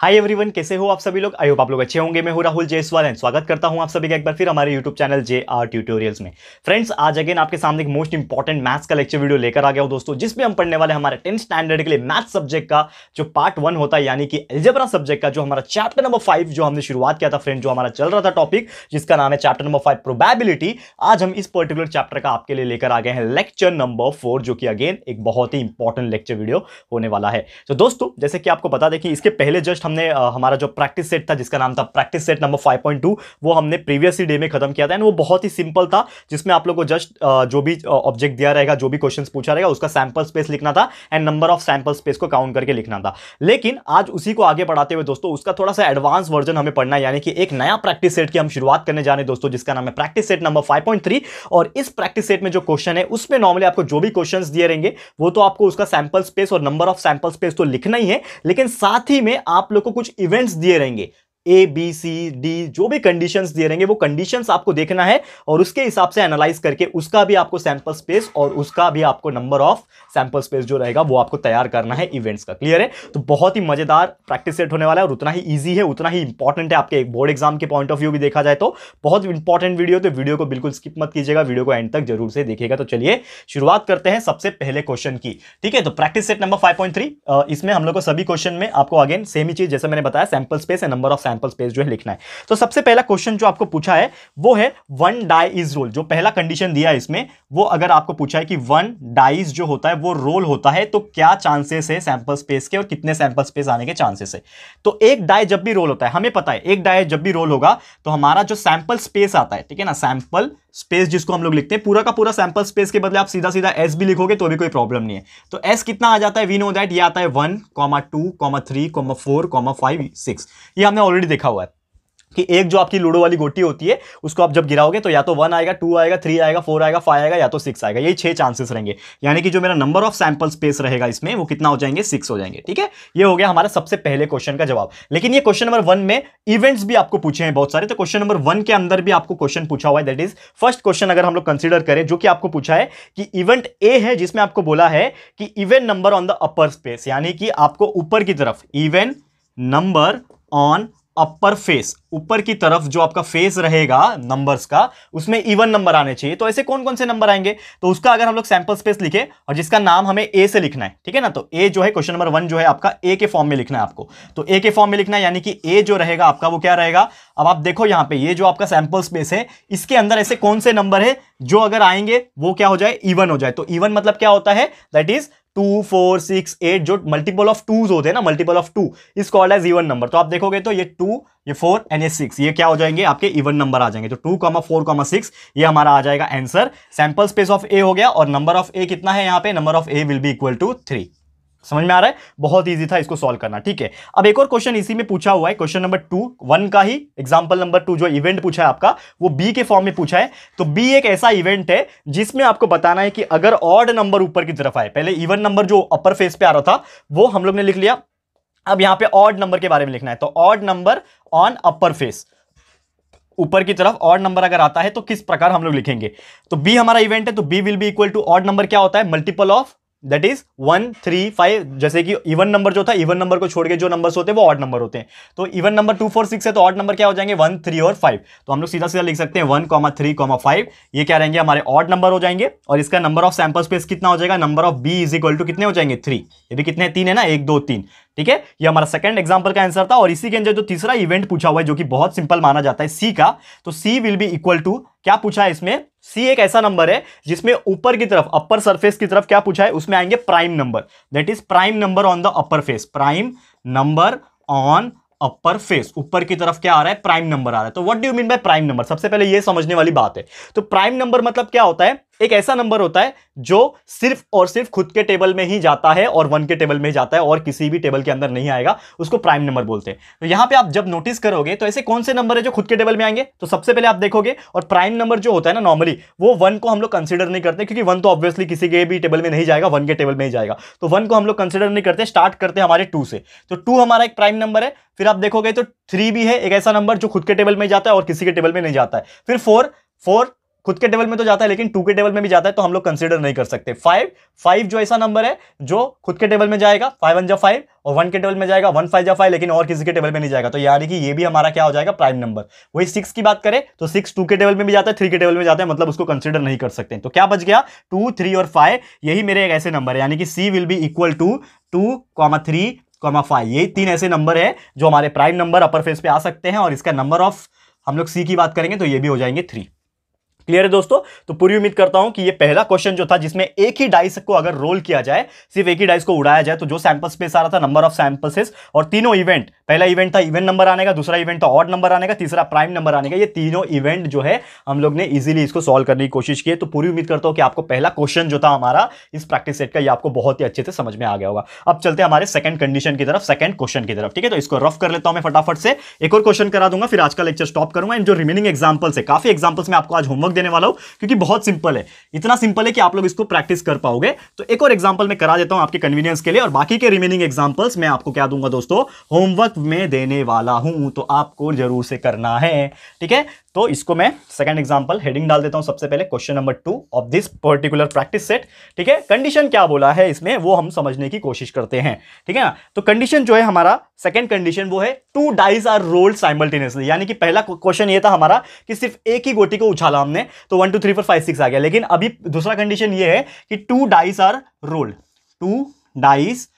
Hi everyone कैसे हो आप सभी लोग आई होप आप लोग अच्छे होंगे मैं हूँ राहुल जयसवाल एंड स्वागत करता हूँ आप सभी का एक बार फिर हमारे YouTube channel J R tutorials में फ्रेंड्स आज अगेन आपके सामने एक मोस्ट इंपॉर्टेंट मैथ्स का लेक्चर वीडियो लेकर आ गया हूँ दोस्तों जिसमें हम पढ़ने वाले हमारे टेंथ स्टैंडर्ड के लिए मैथ्स सब्जेक्ट का जो पार्ट वन होता है यानी कि एल्जेबरा सब्जेक्ट का जो हमारा चैप्टर नंबर फाइव जो हमने शुरुआत किया था फ्रेंड जो हमारा चल रहा था टॉपिक जिसका नाम है चैप्टर नंबर फाइव प्रोबेबिलिटी आज हम इस पर्टिकुलर चैप्टर का आपके लिए लेकर आ गए हैं लेक्चर नंबर फोर जो कि अगेन एक बहुत ही इंपॉर्टेंट लेक्चर वीडियो होने वाला है तो दोस्तों जैसे कि आपको बता दें कि इसके पहले जस्ट हमने आ, हमारा जो प्रैक्टिस सेट था जिसका नाम था प्रैक्टिस सेट नंबर 5.2 वो हमने प्रीवियस ही डे में खत्म किया था एंड वो बहुत ही सिंपल था जिसमें आप लोगों को जस्ट जो भी ऑब्जेक्ट दिया रहेगा जो भी क्वेश्चन पूछा रहेगा उसका सैम्पल स्पेस लिखना था and number of sample space को काउंट करके लिखना था लेकिन आज उसी को आगे बढ़ाते हुए दोस्तों उसका थोड़ा सा एडवांस वर्जन हमें पढ़ना है यानी कि एक नया प्रैक्टिस सेट की हम शुरुआत करने जाने दोस्तों जिसका नाम है प्रैक्टिस सेट नंबर फाइव और इस प्रैक्टिस सेट में जो क्वेश्चन है उसमें नॉर्मली आपको जो भी क्वेश्चन दिए रहेंगे वो तो आपको उसका सैम्पल स्पेस और नंबर ऑफ सैम्पल स्पेस तो लिखना ही है लेकिन साथ ही में आप लोग को कुछ इवेंट्स दिए रहेंगे ए बी सी डी जो भी कंडीशंस दे रहेंगे वो कंडीशंस आपको देखना है और उसके हिसाब से एनालाइज करके उसका भी आपको सैंपल स्पेस और उसका भी आपको नंबर ऑफ सैंपल स्पेस जो रहेगा वो आपको तैयार करना है इवेंट्स का क्लियर है तो बहुत ही मजेदार प्रैक्टिस सेट होने वाला है और उतना ही ईजी है उतना ही इंपॉर्टेंट है आपके बोर्ड एग्जाम के पॉइंट ऑफ व्यू भी देखा जाए तो बहुत इंपॉर्टेंट वीडियो तो वीडियो को बिल्कुल स्किप मत कीजिएगा वीडियो को एंड तक जरूर से देखिएगा तो चलिए शुरुआत करते हैं सबसे पहले क्वेश्चन की ठीक है तो प्रैक्टिस सेट नंबर फाइव इसमें हम लोग को सभी क्वेश्चन में आपको अगेन सेम ही चीज जैसे मैंने बताया सैंपल स्पेस है नंबर ऑफ सैंपल स्पेस जो है लिखना है तो सबसे पहला क्वेश्चन जो आपको पूछा है वो है वन डाइज रोल जो पहला कंडीशन दिया है इसमें वो अगर आपको पूछा है कि वन डाइज जो होता है वो रोल होता है तो क्या चांसेस है सैंपल स्पेस के और कितने सैंपल स्पेस आने के चांसेस है तो एक डाय जब भी रोल होता है हमें पता है एक डाय जब भी रोल होगा तो हमारा जो सैंपल स्पेस आता है ठीक है ना सैंपल स्पेस जिसको हम लोग लिखते हैं पूरा का पूरा सैंपल स्पेस के बदले आप सीधा सीधा एस भी लिखोगे तो भी कोई प्रॉब्लम नहीं है तो एस कितना आ जाता है वी नो दैट ये आता है one comma two comma three comma four comma five six ये हमने ऑलरेडी देखा हुआ है कि एक जो आपकी लूडो वाली गोटी होती है उसको आप जब गिराओगे तो या तो वन आएगा टू आएगा थ्री आएगा फोर आएगा फाइव आएगा या तो सिक्स आएगा यही छह चांसेस रहेंगे यानी कि जो मेरा नंबर ऑफ सैंपल स्पेस रहेगा इसमें वो कितना हो जाएंगे सिक्स हो जाएंगे ठीक है ये हो गया हमारा सबसे पहले क्वेश्चन का जवाब लेकिन ये क्वेश्चन नंबर वन में इवेंट्स भी आपको पूछे हैं बहुत सारे तो क्वेश्चन नंबर वन के अंदर भी आपको क्वेश्चन पूछा हुआ है दैट इज फर्स्ट क्वेश्चन अगर हम लोग कंसिडर करें जो कि आपको पूछा है कि इवेंट ए है जिसमें आपको बोला है कि event number on the upper space यानी कि आपको ऊपर की तरफ event number on upper face ऊपर की तरफ जो आपका फेस रहेगा नंबर्स का उसमें इवन नंबर आने चाहिए तो ऐसे कौन कौन से नंबर आएंगे तो उसका अगर हम लोग सैंपल स्पेस लिखे और जिसका नाम हमें ए से लिखना है ठीक है ना तो ए जो है क्वेश्चन नंबर वन जो है आपका ए के फॉर्म में लिखना है आपको तो ए के फॉर्म में लिखना है यानी कि ए जो रहेगा आपका वो क्या रहेगा अब आप देखो यहां पर ये जो आपका सैंपल स्पेस है इसके अंदर ऐसे कौन से नंबर है जो अगर आएंगे वो क्या हो जाए इवन हो जाए तो इवन मतलब क्या होता है that is two four six eight जो मल्टीपल ऑफ टूज होते हैं ना multiple of two is called as even number तो आप देखोगे तो ये टू ये फोर एंड ये सिक्स ये क्या हो जाएंगे आपके इवन नंबर आ जाएंगे तो two comma four comma six ये हमारा आ जाएगा answer sample space of A हो गया और नंबर ऑफ ए कितना है यहाँ पे number of A will be equal to three समझ में आ रहा है बहुत इजी था इसको सॉल्व करना ठीक है अब एक और क्वेश्चन इसी में पूछा हुआ है क्वेश्चन नंबर टू वन का ही एग्जाम्पल नंबर टू जो इवेंट पूछा है आपका वो बी के फॉर्म में पूछा है तो बी एक ऐसा इवेंट है जिसमें आपको बताना है कि अगर ऑड नंबर ऊपर की तरफ आए पहले इवन नंबर जो अपर फेस पे आ रहा था वो हम लोग ने लिख लिया अब यहां पर ऑड नंबर के बारे में लिखना है तो odd number on upper face ऊपर की तरफ ऑड नंबर अगर आता है तो किस प्रकार हम लोग लिखेंगे तो बी हमारा इवेंट है तो B will be equal to odd number क्या होता है multiple of that is one three five जैसे कि इवन नंबर जो था इवन नंबर को छोड़ के जो नंबर होते हैं वो ऑड नंबर होते हैं तो even number two four six है तो ऑड नंबर क्या हो जाएंगे वन थ्री और फाइव तो हम लोग सीधा सीधा लिख सकते हैं one comma three comma five ये क्या रहेंगे हमारे ऑड नंबर हो जाएंगे और इसका नंबर ऑफ सैम्पल स्पेस कितना हो जाएगा number of B is equal to कितने हो जाएंगे थ्री ये भी कितने तीन है ना एक दो तीन ठीक है ये हमारा सेकंड एग्जांपल का आंसर था और इसी के अंदर जो तीसरा इवेंट पूछा हुआ है जो कि बहुत सिंपल माना जाता है सी का तो C will be equal to क्या पूछा है इसमें सी एक ऐसा नंबर है जिसमें ऊपर की तरफ अपर सरफेस की तरफ क्या पूछा है उसमें आएंगे prime number that is prime number on the upper face prime number on upper face ऊपर की तरफ क्या आ रहा है प्राइम नंबर आ रहा है तो what do you mean by prime number सबसे पहले ये समझने वाली बात है तो प्राइम नंबर मतलब क्या होता है एक ऐसा नंबर होता है जो सिर्फ और सिर्फ खुद के टेबल में ही जाता है और वन के टेबल में जाता है और किसी भी टेबल के अंदर नहीं आएगा उसको प्राइम नंबर बोलते हैं तो यहां पे आप जब नोटिस करोगे तो ऐसे कौन से नंबर है जो खुद के टेबल में आएंगे तो सबसे पहले आप देखोगे और प्राइम नंबर जो होता है ना नॉर्मली वो वन को हम लोग कंसिडर नहीं करते क्योंकि वन तो ऑब्वियसली किसी के भी टेबल में नहीं जाएगा वन के टेबल में ही जाएगा तो वन को हम लोग कंसिडर नहीं करते स्टार्ट करते हमारे टू से तो टू हमारा एक प्राइम नंबर है फिर आप देखोगे तो थ्री भी है एक ऐसा नंबर जो खुद के टेबल में जाता है और किसी के टेबल में नहीं जाता है फिर फोर फोर खुद के टेबल में तो जाता है लेकिन टू के टेबल में भी जाता है तो हम लोग कंसिडर नहीं कर सकते फाइव फाइव जो ऐसा नंबर है जो खुद के टेबल में जाएगा फाइव वन जा फाइव और वन के टेबल में जाएगा वन फाइव जा फाइव लेकिन और किसी के टेबल में नहीं जाएगा तो यानी कि ये भी हमारा क्या हो जाएगा प्राइम नंबर वही सिक्स की बात करें तो सिक्स टू के टेबल में भी जाता है थ्री के टेबल में जाता है मतलब उसको कंसिडर नहीं कर सकते तो क्या बच गया टू थ्री और फाइव यही मेरे एक ऐसे नंबर है यानी कि C will be equal to two comma three comma five यही तीन ऐसे नंबर है जो हमारे प्राइम नंबर अपर फेस पे आ सकते हैं और इसका नंबर ऑफ हम लोग सी की बात करेंगे तो ये भी हो जाएंगे थ्री क्लियर है दोस्तों तो पूरी उम्मीद करता हूं कि ये पहला क्वेश्चन जो था जिसमें एक ही डाइस को अगर रोल किया जाए सिर्फ एक ही डाइस को उड़ाया जाए तो जो सैंपल स्पेस आ रहा था नंबर ऑफ सैंपल्सेस और तीनों इवेंट पहला इवेंट था इवेंट नंबर आने का दूसरा इवेंट था ऑड नंबर आने का तीसरा प्राइम नंबर आने का ये तीनों इवेंट जो है हम लोग ने इजिली इसको सॉल्व करने की कोशिश की तो पूरी उम्मीद करता हूं कि आपको पहला क्वेश्चन जो था हमारा इस प्रैक्टिस सेट का ये आपको बहुत ही अच्छे से समझ में आ गया होगा अब चलते हैं हमारे सेकंड कंडीशन की तरफ सेकंड क्वेश्चन की तरफ ठीक है तो इसको रफ कर लेता हूँ मैं फटाफट से एक और क्वेश्चन करा दूंगा फिर आज का लेक्चर स्टॉप करूंगा एंड जो रिमेनिंग एग्जाम्पल्स है काफी एग्जाम्पल्स में आपको आज होमवर्क देने वाला हूं क्योंकि बहुत सिंपल है इतना सिंपल है कि आप लोग इसको प्रैक्टिस कर पाओगे तो एक और एग्जाम्पल मैं करा देता हूं आपके कन्वीनियंस के लिए और बाकी के रिमेनिंग एग्जाम्पल्स मैं आपको क्या दूंगा दोस्तों होमवर्क में देने वाला हूं तो आपको जरूर से करना है ठीक है तो इसको मैं सेकंड एग्जांपल हेडिंग डाल देता हूं सबसे पहले question number two of this particular practice set ठीक है कंडीशन क्या बोला है इसमें वो हम समझने की कोशिश करते हैं ठीक है ना तो कंडीशन जो है हमारा सेकंड कंडीशन वो है two dice are roll simultaneously यानी कि पहला क्वेश्चन ये था हमारा कि सिर्फ एक ही गोटी को उछाला हमने तो one two three four five six आ गया लेकिन अभी दूसरा कंडीशन ये है कि two dice are rolled two dice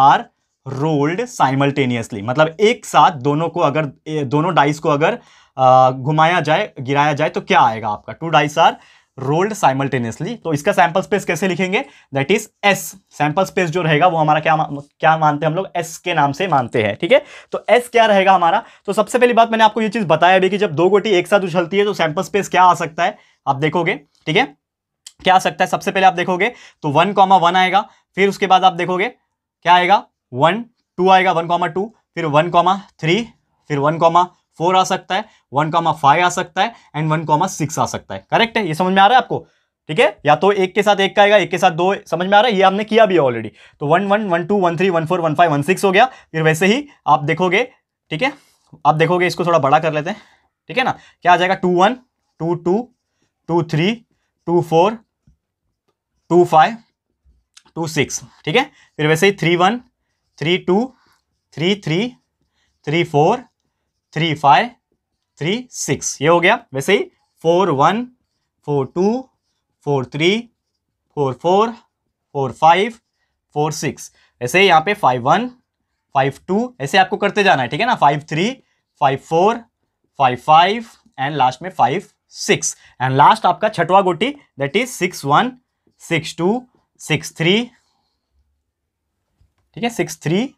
are rolled simultaneously मतलब एक साथ दोनों को अगर दोनों डाइस को अगर घुमाया जाए गिराया जाए तो क्या आएगा आपका two dice are rolled simultaneously तो इसका सैंपल स्पेस कैसे लिखेंगे that is S sample space जो रहेगा वो हमारा क्या क्या मानते हैं हम लोग एस के नाम से मानते हैं ठीक है थीके? तो एस क्या रहेगा हमारा तो सबसे पहली बात मैंने आपको ये चीज़ बताया भी कि जब दो गोटी एक साथ उछलती है तो सैंपल स्पेस क्या आ सकता है आप देखोगे ठीक है क्या आ सकता है सबसे पहले आप देखोगे तो वन कॉमा वन आएगा फिर उसके बाद आप देखोगे क्या आएगा वन टू आएगा वन कॉमा टू फिर वन कॉमा थ्री फिर वन कॉमा फोर आ सकता है वन कॉमा फाइव आ सकता है एंड वन कॉमा सिक्स आ सकता है करेक्ट है ये समझ में आ रहा है आपको ठीक है या तो एक के साथ एक का आएगा एक के साथ दो समझ में आ रहा है ये आपने किया भी ऑलरेडी तो one one one two one three one four one five one six हो गया फिर वैसे ही आप देखोगे ठीक है आप देखोगे इसको थोड़ा बड़ा कर लेते हैं ठीक है ना क्या आ जाएगा two one two two two three two four two five two six ठीक है फिर वैसे ही three one three two three three three four three five three six ये हो गया वैसे ही four one four two four three four four four five four six ऐसे ही यहाँ पे फाइव वन फाइव टू ऐसे आपको करते जाना है ठीक है ना five three five four five five and last में फाइव सिक्स एंड लास्ट आपका छठवा गोटी that is six one six two six three ठीक है six three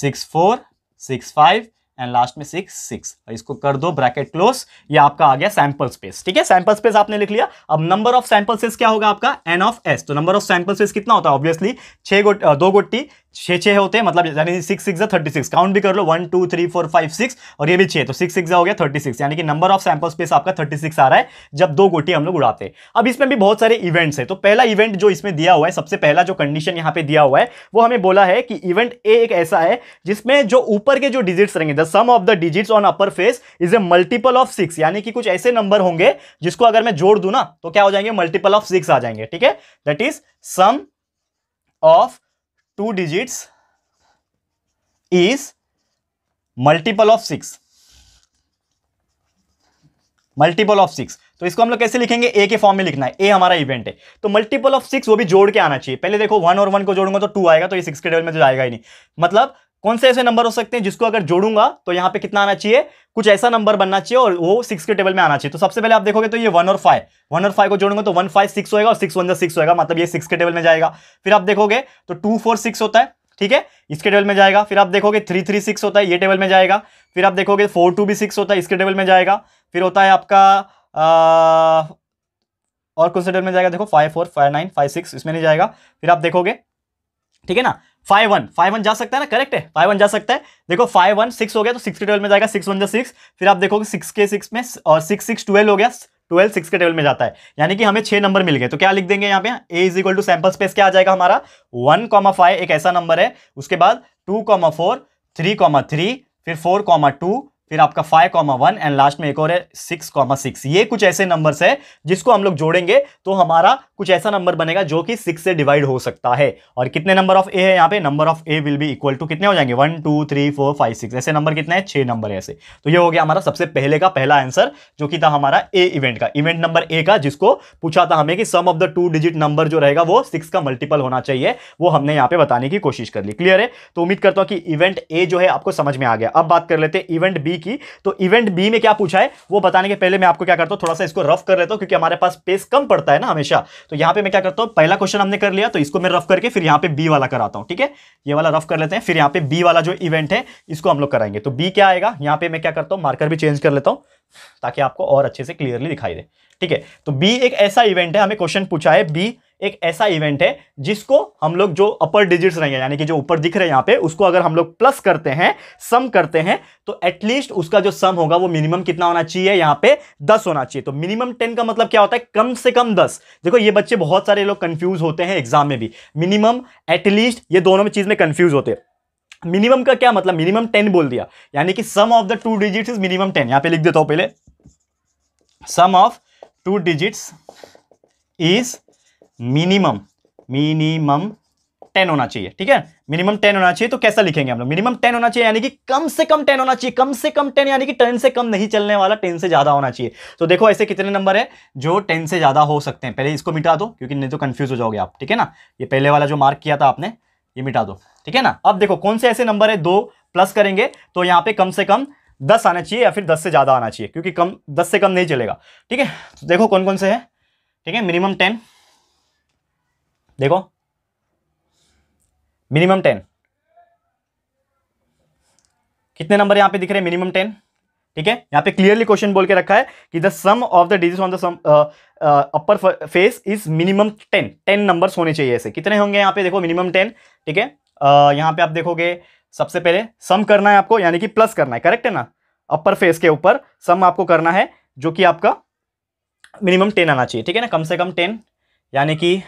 six four six five and last में सिक्स सिक्स इसको कर दो ब्रैकेट क्लोज ये आपका आ गया सैंपल स्पेस ठीक है सैंपल स्पेस आपने लिख लिया अब नंबर ऑफ सैंपल स्पेस क्या होगा आपका एन ऑफ एस तो नंबर ऑफ सैंपल स्पेस कितना होता है ऑब्वियसली छह गोट दो गोटी छे छे होते हैं मतलब यानी six six thirty six count भी कर लो one two three four five six और ये भी छे तो सिक्स सिक्स हो गया थर्टी सिक्स यानी कि नंबर ऑफ सैंपल स्पेस आपका थर्टी सिक्स आ रहा है जब दो गोटी हम लोग उड़ाते हैं अब इसमें भी बहुत सारे इवेंट्स है तो पहला इवेंट जो इसमें दिया हुआ है सबसे पहला जो कंडीशन यहाँ पे दिया हुआ है वो हमें बोला है कि इवेंट ए एक ऐसा है जिसमें जो ऊपर के जो डिजिट्स रहेंगे the sum of the digits on upper face is a multiple of six यानी कि कुछ ऐसे नंबर होंगे जिसको अगर मैं जोड़ दू ना तो क्या हो जाएंगे मल्टीपल ऑफ सिक्स आ जाएंगे ठीक है that is sum of two digits is multiple of six multiple of six तो इसको हम लोग कैसे लिखेंगे ए के फॉर्म में लिखना है ए हमारा इवेंट है तो मल्टीपल ऑफ सिक्स वो भी जोड़ के आना चाहिए पहले देखो वन और वन को जोड़ूंगा तो टू आएगा तो ये सिक्स के डेवल में तो जाएगा ही नहीं मतलब कौन से ऐसे नंबर हो सकते हैं जिसको अगर जोड़ूंगा तो यहाँ पे कितना आना चाहिए कुछ ऐसा नंबर बनना चाहिए और वो सिक्स के टेबल में आना चाहिए तो सबसे पहले आप देखोगे तो ये वन और फाइव वन और फाइव को जोड़ूंगा तो वन फाइव सिक्स होएगा और सिक्स वन सिक्स होगा मतलब ये सिक्स के टेबल में जाएगा फिर आप देखोगे तो टू फोर सिक्स होता है ठीक है इसके टेबल में जाएगा फिर आप देखोगे थ्री थ्री सिक्स होता है ये टेबल में जाएगा फिर आप देखोगे फोर टू भी सिक्स होता है इसके टेबल में जाएगा फिर होता है आपका और कौन से टेबल में जाएगा देखो five four five nine five six इसमें नहीं जाएगा फिर आप देखोगे ठीक है ना फाइव वन फाइव वन जा सकता है ना करेक्ट है फाइव वन जा सकता है देखो फाइव वन सिक्स हो गया तो सिक्स के ट्वेल्व में जाएगा सिक्स वन जा सिक्स फिर आप देखोगे सिक्स के सिक्स में और सिक्स सिक्स ट्वेल्व हो गया ट्वेल्व सिक्स के ट्वेल्व में जाता है यानी कि हमें छह नंबर मिल गए तो क्या लिख देंगे यहाँ पे A is equal to sample space क्या आ जाएगा हमारा वन कॉमा फाइव एक ऐसा नंबर है उसके बाद two comma four three comma three फिर फोर कॉमा टू फिर आपका five comma one and last में एक और है सिक्स कॉमा सिक्स ये कुछ ऐसे नंबर्स है जिसको हम लोग जोड़ेंगे तो हमारा कुछ ऐसा नंबर बनेगा जो कि सिक्स से डिवाइड हो सकता है और कितने नंबर ऑफ ए है यहाँ पे number of A will be equal to कितने हो जाएंगे one two three four five six ऐसे नंबर कितने हैं छह नंबर है ऐसे तो ये हो गया हमारा सबसे पहले का पहला आंसर जो कि था हमारा ए इवेंट का इवेंट नंबर ए का जिसको पूछा था हमें कि sum of the two digit number जो रहेगा वो सिक्स का मल्टीपल होना चाहिए वो हमने यहाँ पे बताने की कोशिश कर ली क्लियर है तो उम्मीद करता हूँ कि इवेंट ए जो है आपको समझ में आ गया अब बात कर लेते हैं इवेंट बी की तो इवेंट बी में क्या पूछा है वो बताने के पहले मैं आपको क्या करता हूँ थोड़ा सा इसको रफ कर लेता हूँ क्योंकि हमारे पास स्पेस कम पड़ता है ना हमेशा तो यहाँ पे मैं क्या करता हूँ पहला क्वेश्चन हमने कर लिया तो इसको मैं रफ करके फिर यहाँ पे बी वाला कराता हूँ ठीक है ये वाला रफ कर लेते हैं फिर यहाँ पे बी वाला जो इवेंट है इसको हम लोग कराएंगे तो बी क्या आएगा यहाँ पे मैं क्या करता हूँ मार्कर भी चेंज कर लेता हूँ ताकि आपको और अच्छे से क्लियरली दिखाई दे ठीक है तो बी एक ऐसा इवेंट है हमें क्वेश्चन पूछा है बी एक ऐसा इवेंट है जिसको हम लोग जो अपर डिजिट्स रहेंगे यानी कि जो ऊपर दिख रहे हैं यहाँ पे उसको अगर हम लोग प्लस करते हैं सम करते हैं तो एटलीस्ट उसका जो सम होगा वो मिनिमम कितना होना चाहिए यहाँ पे दस होना चाहिए तो मिनिमम टेन का मतलब क्या होता है कम से कम दस देखो ये बच्चे बहुत सारे लोग कन्फ्यूज होते हैं एग्जाम में भी मिनिमम एटलीस्ट ये दोनों में चीज़ में कन्फ्यूज होते हैं मिनिमम का क्या मतलब मिनिमम टेन बोल दिया यानी कि sum of the two digits is minimum ten यहां पे लिख देता हूं पहले sum of two digits is minimum minimum ten होना चाहिए ठीक है मिनिमम टेन होना चाहिए तो कैसा लिखेंगे हम लोग मिनिमम टेन होना चाहिए यानी कि कम से कम टेन होना चाहिए कम से कम टेन यानी कि टेन से कम नहीं चलने वाला टेन से ज्यादा होना चाहिए तो देखो ऐसे कितने नंबर है जो टेन से ज्यादा हो सकते हैं पहले इसको मिटा दो क्योंकि नहीं तो कंफ्यूज हो जाओगे आप ठीक है ना ये पहले वाला जो मार्क किया था आपने ये मिटा दो ठीक है ना अब देखो कौन से ऐसे नंबर है दो प्लस करेंगे तो यहाँ पे कम से कम दस आना चाहिए या फिर दस से ज्यादा आना चाहिए क्योंकि कम दस से कम नहीं चलेगा ठीक है तो देखो कौन कौन से है ठीक है मिनिमम टेन देखो मिनिमम टेन कितने नंबर यहां पे दिख रहे हैं मिनिमम टेन ठीक है यहां पे क्लियरली क्वेश्चन बोल के रखा है कि the sum of the digits on the sum upper face is minimum ten ten numbers होने चाहिए ऐसे कितने होंगे यहां पे देखो मिनिमम टेन ठीक है uh, यहाँ पे आप देखोगे सबसे पहले सम करना है आपको यानी कि प्लस करना है करेक्ट है ना अपर फेस के ऊपर सम आपको करना है जो कि आपका मिनिमम टेन आना चाहिए ठीक है ना कम से कम टेन यानी कि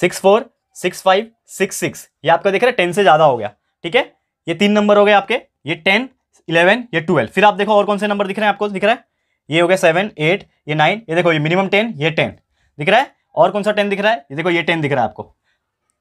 six four six five six six ये आपका देख रहे हैं टेन से ज़्यादा हो गया ठीक है ये तीन नंबर हो गए आपके ये टेन इलेवन ये ट्वेल्व फिर आप देखो और कौन से नंबर दिख रहे हैं आपको दिख रहा है ये हो गया सेवन एट ये नाइन ये देखो ये मिनिमम टेन ये टेन दिख रहा है और कौन सा टेन दिख रहा है ये देखो ये टेन दिख रहा है आपको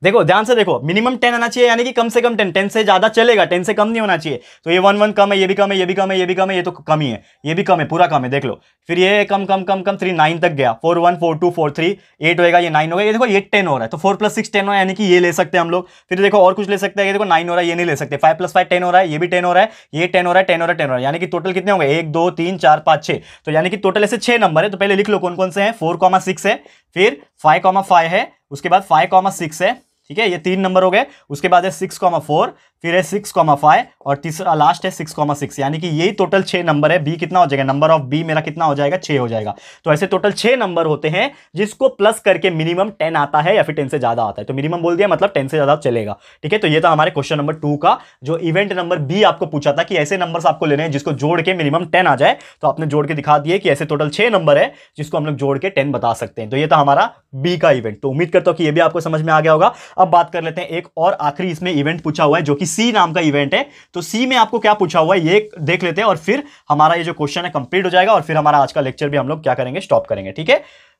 देखो ध्यान से देखो मिनिमम टेन आना चाहिए यानी कि कम से कम टेन टेन से ज्यादा चलेगा टेन से कम नहीं होना चाहिए तो ये वन वन कम है ये भी कम है ये भी कम है ये भी कम है ये तो कम ही है ये भी कम है पूरा कम है देख लो फिर ये कम कम कम कम थ्री नाइन तक गया four one four two four three eight होगा ये नाइन होगा ये देखो ये टेन हो रहा है तो फोर प्लस सिक्स टेन हो यानी कि ये ले सकते हैं हम लोग फिर देखो और कुछ ले सकते हैं ये देखो नाइन हो रहा है ये नहीं ले सकते फाइव प्लस फाइव टेन हो रहा है ये भी टेन हो रहा है ये टेन हो रहा है टेन हो रहा है टेन हो रहा है यानी कि टोटल कितने होंगे एक दो तीन चार पाँच छः तो यानी कि टोटल ऐसे छह नंबर है तो पहले लिख लो कौन कौन से हैं फोर कॉमा सिक्स है फिर फाइव कॉमा फाइव है उसके बाद फाइव कॉमा सिक्स है ठीक है ये तीन नंबर हो गए उसके बाद है सिक्स कॉमा फोर फिर है सिक्स कॉमा फाइव और तीसरा लास्ट है सिक्स कॉमा सिक्स यानी कि यही टोटल छः नंबर है बी कितना हो जाएगा नंबर ऑफ बी मेरा कितना हो जाएगा छः हो जाएगा तो ऐसे टोटल छः नंबर होते हैं जिसको प्लस करके मिनिमम टेन आता है या फिर टेन से ज़्यादा आता है तो मिनिमम बोल दिया मतलब टेन से ज़्यादा चलेगा ठीक है तो ये था हमारे क्वेश्चन नंबर टू का जो इवेंट नंबर बी आपको पूछा था कि ऐसे नंबर आपको लेने हैं जिसको जोड़ के मिनिमम टेन आ जाए तो आपने जोड़ के दिखा दिए कि ऐसे टोटल छः नंबर है जिसको हम लोग जोड़ के टेन बता सकते हैं तो ये था हमारा बी का इवेंट तो उम्मीद करता हूँ कि ये भी आपको समझ में आ गया होगा अब बात कर लेते हैं एक और आखिरी इसमें इवेंट पूछा हुआ है जो कि कि सी नाम का इवेंट है तो सी में आपको क्या पूछा हुआ है ये देख लेते हैं और फिर हमारा ये जो क्वेश्चन है कंप्लीट हो जाएगा और फिर हमारा आज का लेक्चर भी हम लोग क्या करेंगे स्टॉप करेंगे ठीक है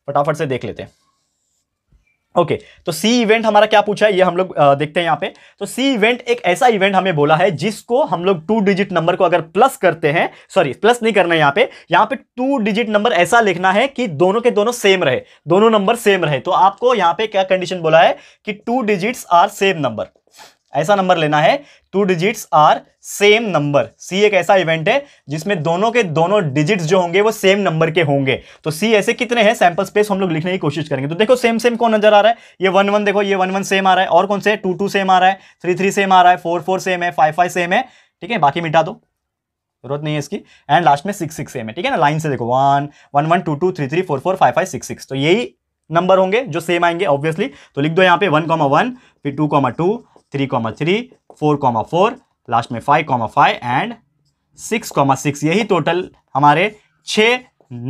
फटाफट से देख लेते हैं ओके okay, तो सी इवेंट हमारा क्या पूछा है ये हम लोग देखते हैं यहाँ पे तो सी इवेंट एक ऐसा इवेंट हमें बोला है जिसको हम लोग टू डिजिट नंबर को अगर प्लस करते हैं सॉरी प्लस नहीं करना है यहाँ पे यहाँ पे टू डिजिट नंबर ऐसा लिखना है कि दोनों के दोनों सेम रहे दोनों नंबर सेम रहे तो आपको यहाँ पे क्या कंडीशन बोला है कि two digits are same number ऐसा नंबर लेना है two digits are same number C एक ऐसा इवेंट है जिसमें दोनों के दोनों डिजिट्स जो होंगे वो सेम नंबर के होंगे तो सी ऐसे कितने हैं सैंपल स्पेस हम लोग लिखने की कोशिश करेंगे तो देखो सेम सेम कौन नजर आ रहा है ये वन वन देखो ये वन वन सेम आ रहा है और कौन से टू टू सेम आ रहा है थ्री थ्री सेम आ रहा है फोर फोर सेम है फाइव फाइव सेम है ठीक है बाकी मिटा दो जरूरत नहीं है इसकी एंड लास्ट में सिक्स सिक्स सेम है ठीक है ना लाइन से देखो one one one two two three three four four five five six six तो यही नंबर होंगे जो सेम आएंगे ऑब्वियसली तो लिख दो यहाँ पे वन कॉमा वन फिर two comma two three comma three four comma four last में five comma five and six comma six यही टोटल हमारे छः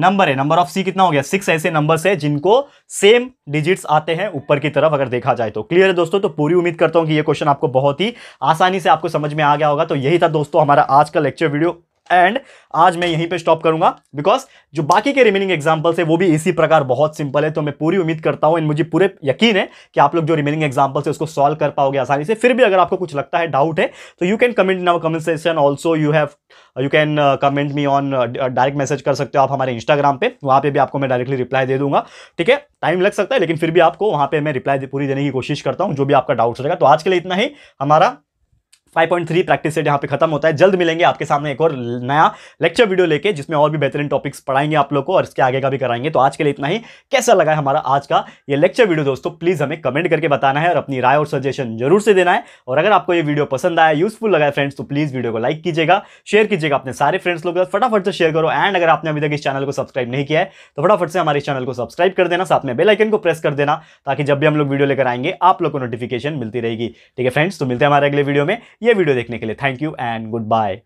नंबर है नंबर ऑफ सी कितना हो गया सिक्स ऐसे नंबर्स है जिनको सेम डिजिट्स आते हैं ऊपर की तरफ अगर देखा जाए तो क्लियर है दोस्तों तो पूरी उम्मीद करता हूं कि ये क्वेश्चन आपको बहुत ही आसानी से आपको समझ में आ गया होगा तो यही था दोस्तों हमारा आज का लेक्चर वीडियो एंड आज मैं यहीं पे स्टॉप करूंगा बिकॉज जो बाकी के रिमेनिंग एग्जाम्पल्स है वो भी इसी प्रकार बहुत सिंपल है तो मैं पूरी उम्मीद करता हूं एंड मुझे पूरे यकीन है कि आप लोग जो रिमेनिंग एग्जाम्पल्स है उसको सॉल्व कर पाओगे आसानी से फिर भी अगर आपको कुछ लगता है डाउट है तो you can comment in our comment session also you have you can comment me on direct message कर सकते हो आप हमारे इंस्टाग्राम पे वहाँ पे भी आपको मैं डायरेक्टली रिप्लाई दे दूंगा ठीक है टाइम लग सकता है लेकिन फिर भी आपको वहाँ पे मैं रिप्लाई पूरी देने की कोशिश करता हूँ जो भी आपका डाउट रहेगा तो आज के लिए इतना ही हमारा 5.3 प्रैक्टिस सेट यहाँ पे खत्म होता है जल्द मिलेंगे आपके सामने एक और नया लेक्चर वीडियो लेके जिसमें और भी बेहतरीन टॉपिक्स पढ़ाएंगे आप लोग को और इसके आगे का भी कराएंगे तो आज के लिए इतना ही कैसा लगा है हमारा आज का ये लेक्चर वीडियो दोस्तों प्लीज़ हमें कमेंट करके बताना है और अपनी राय और सजेशन जरूर से देना है और अगर आपको ये वीडियो पसंद आया यूजफुल लगा है फ्रेंड्स तो प्लीज़ वीडियो को लाइक कीजिएगा शेयर कीजिएगा अपने सारे फ्रेंड्स लोग फटाफट से शेयर करो एंड अगर आपने अभी तक इस चैनल को सब्सक्राइब नहीं किया है तो फटाफट से हमारे चैनल को सब्सक्राइब कर देना साथ में बेलाइकन को प्रेस कर देना ताकि जब भी हम लोग वीडियो लेकर आएंगे आप लोग को नोटिफिकेशन मिलती रहेगी ठीक है फ्रेंड्स तो मिलते हैं हमारे अगले वीडियो में ये वीडियो देखने के लिए thank you and good bye